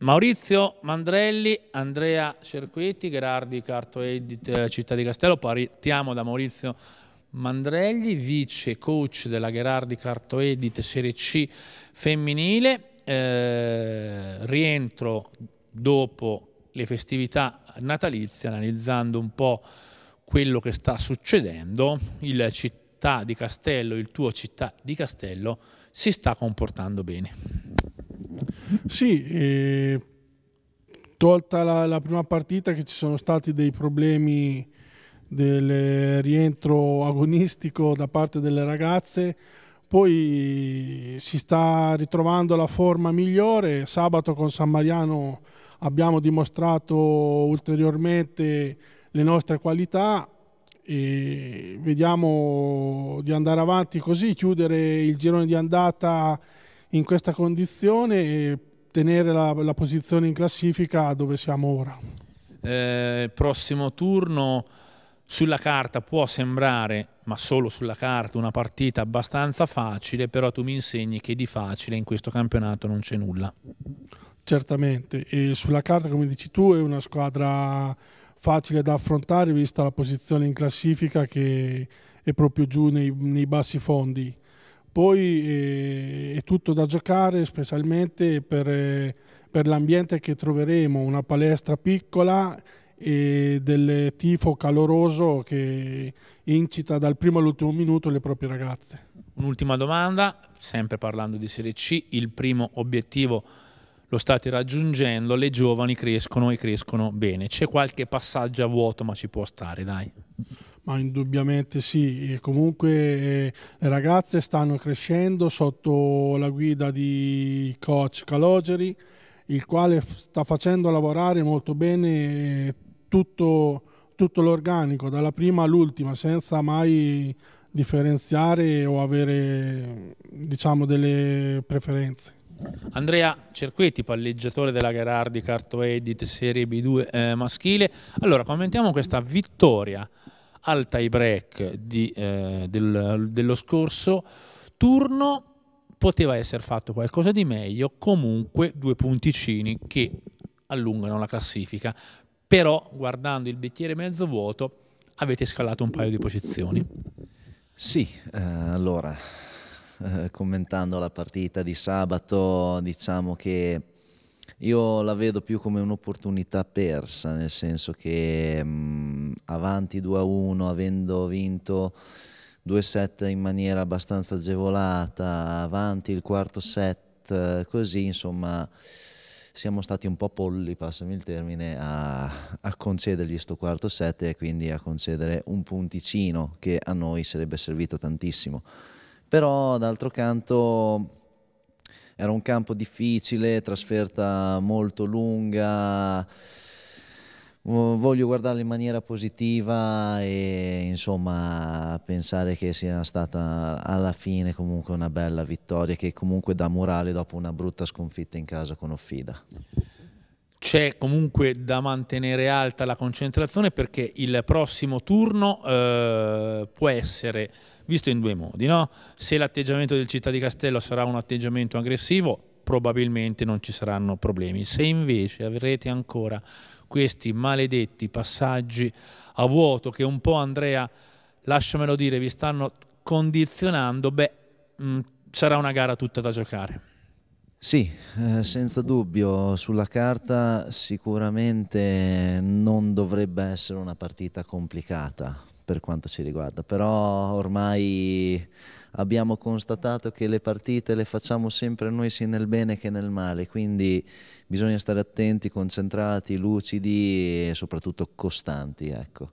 Maurizio Mandrelli, Andrea Cerquetti, Gerardi Carto Edit eh, Città di Castello, partiamo da Maurizio Mandrelli, vice coach della Gerardi Carto Edit Serie C femminile, eh, rientro dopo le festività natalizie, analizzando un po' quello che sta succedendo, il città di Castello, il tuo città di Castello si sta comportando bene. Sì, tolta la, la, prima partita che ci sono stati dei problemi del rientro agonistico da parte delle ragazze, poi si sta ritrovando la forma migliore, sabato con San Mariano abbiamo dimostrato ulteriormente le nostre qualità e vediamo di andare avanti così, chiudere il girone di andata in questa condizione e tenere la, la posizione in classifica dove siamo ora. Eh, prossimo turno sulla carta può sembrare, ma solo sulla carta, una partita abbastanza facile, però tu mi insegni che di facile in questo campionato non c'è nulla. Certamente, e sulla carta, come dici tu, è una squadra facile da affrontare, vista la posizione in classifica che è proprio giù nei, nei bassi fondi. Poi eh, è tutto da giocare, specialmente per, eh, per l'ambiente che troveremo, una palestra piccola e del tifo caloroso che incita dal primo all'ultimo minuto le proprie ragazze. Un'ultima domanda, sempre parlando di Serie C, il primo obiettivo lo state raggiungendo, le giovani crescono e crescono bene. C'è qualche passaggio a vuoto, ma ci può stare, dai. Ma indubbiamente sì, e comunque eh, le ragazze stanno crescendo sotto la guida di coach Calogeri, il quale sta facendo lavorare molto bene eh, tutto, tutto l'organico, dalla prima all'ultima, senza mai differenziare o avere diciamo, delle preferenze. Andrea Cerquetti, palleggiatore della Gerardi Carto Edit Serie B2 eh, maschile. Allora, commentiamo questa vittoria al tie break di, eh, del, dello scorso turno poteva essere fatto qualcosa di meglio, comunque due punticini che allungano la classifica, però guardando il bicchiere mezzo vuoto avete scalato un paio di posizioni. Sì, eh, allora eh, commentando la partita di sabato diciamo che io la vedo più come un'opportunità persa, nel senso che... Mh, mm, avanti 2-1 avendo vinto 2 set in maniera abbastanza agevolata, avanti il quarto set, così insomma siamo stati un po' polli, passami il termine, a, a concedergli sto quarto set e quindi a concedere un punticino che a noi sarebbe servito tantissimo. Però d'altro canto era un campo difficile, trasferta molto lunga, voglio guardarla in maniera positiva e insomma pensare che sia stata alla fine comunque una bella vittoria che comunque dà morale dopo una brutta sconfitta in casa con Offida. C'è comunque da mantenere alta la concentrazione perché il prossimo turno eh, può essere visto in due modi. No? Se l'atteggiamento del Città di Castello sarà un atteggiamento aggressivo, probabilmente non ci saranno problemi. Se invece avrete ancora questi maledetti passaggi a vuoto che un po' Andrea, lasciamelo dire, vi stanno condizionando, beh, mh, mm, sarà una gara tutta da giocare. Sì, eh, senza dubbio, sulla carta sicuramente non dovrebbe essere una partita complicata, per quanto ci riguarda, però ormai abbiamo constatato che le partite le facciamo sempre noi sia nel bene che nel male, quindi bisogna stare attenti, concentrati, lucidi e soprattutto costanti. Ecco.